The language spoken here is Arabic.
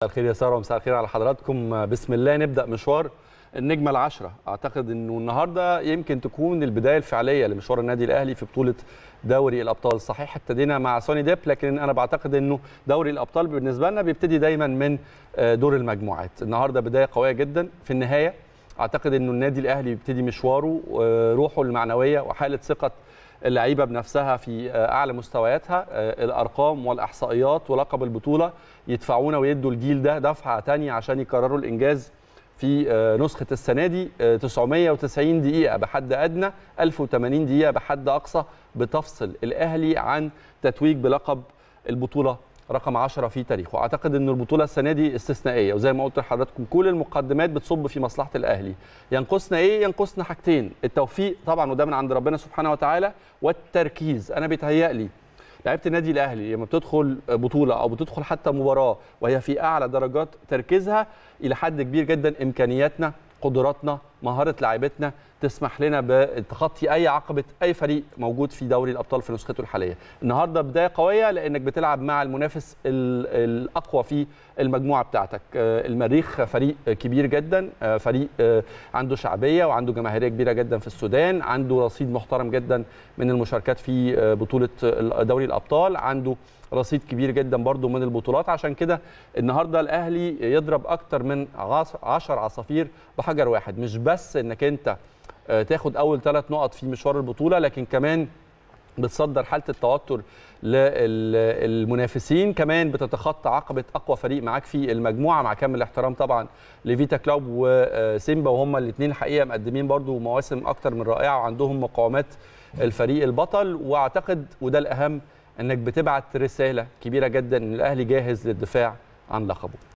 مساء الخير يا ساره ومساء الخير على حضراتكم بسم الله نبدا مشوار النجمه العشره اعتقد انه النهارده يمكن تكون البدايه الفعليه لمشوار النادي الاهلي في بطوله دوري الابطال صحيح ابتدينا مع سوني ديب لكن انا بعتقد انه دوري الابطال بالنسبه لنا بيبتدي دايما من آه، دور المجموعات النهارده بدايه قويه جدا في النهايه اعتقد انه النادي الاهلي بيبتدي مشواره آه، روحه المعنويه وحاله ثقه اللعيبه بنفسها في آه، اعلى مستوياتها آه، الارقام والاحصائيات ولقب البطوله يدفعونا ويدوا الجيل ده دفعه تانية عشان يكرروا الانجاز في نسخه السنه دي 990 دقيقه بحد ادنى 1080 دقيقه بحد اقصى بتفصل الاهلي عن تتويج بلقب البطوله رقم 10 في تاريخه اعتقد ان البطوله السنه دي استثنائيه وزي ما قلت لحضراتكم كل المقدمات بتصب في مصلحه الاهلي ينقصنا ايه ينقصنا حاجتين التوفيق طبعا وده من عند ربنا سبحانه وتعالى والتركيز انا بيتهيألي لعيبه النادي الاهلي لما بتدخل بطوله او بتدخل حتى مباراه وهي في اعلى درجات تركيزها الى حد كبير جدا امكانياتنا قدراتنا مهاره لاعبتنا تسمح لنا بتخطي اي عقبه اي فريق موجود في دوري الابطال في نسخته الحاليه النهارده بدايه قويه لانك بتلعب مع المنافس الاقوى في المجموعه بتاعتك آه، المريخ فريق كبير جدا آه، فريق آه، عنده شعبيه وعنده جماهيريه كبيره جدا في السودان عنده رصيد محترم جدا من المشاركات في بطوله دوري الابطال عنده رصيد كبير جدا برضو من البطولات عشان كده النهارده الاهلي يضرب اكتر من 10 عصافير بحجر واحد مش بقى بس انك انت آه، تاخد اول ثلاث نقط في مشوار البطوله لكن كمان بتصدر حاله التوتر للمنافسين كمان بتتخطى عقبه اقوى فريق معاك في المجموعه مع كامل الاحترام طبعا لفيتا كلوب وسيمبا وهم الاثنين حقيقه مقدمين برضو مواسم اكتر من رائعه وعندهم مقاومات الفريق البطل واعتقد وده الاهم انك بتبعت رساله كبيره جدا ان الاهلي جاهز للدفاع عن لقبه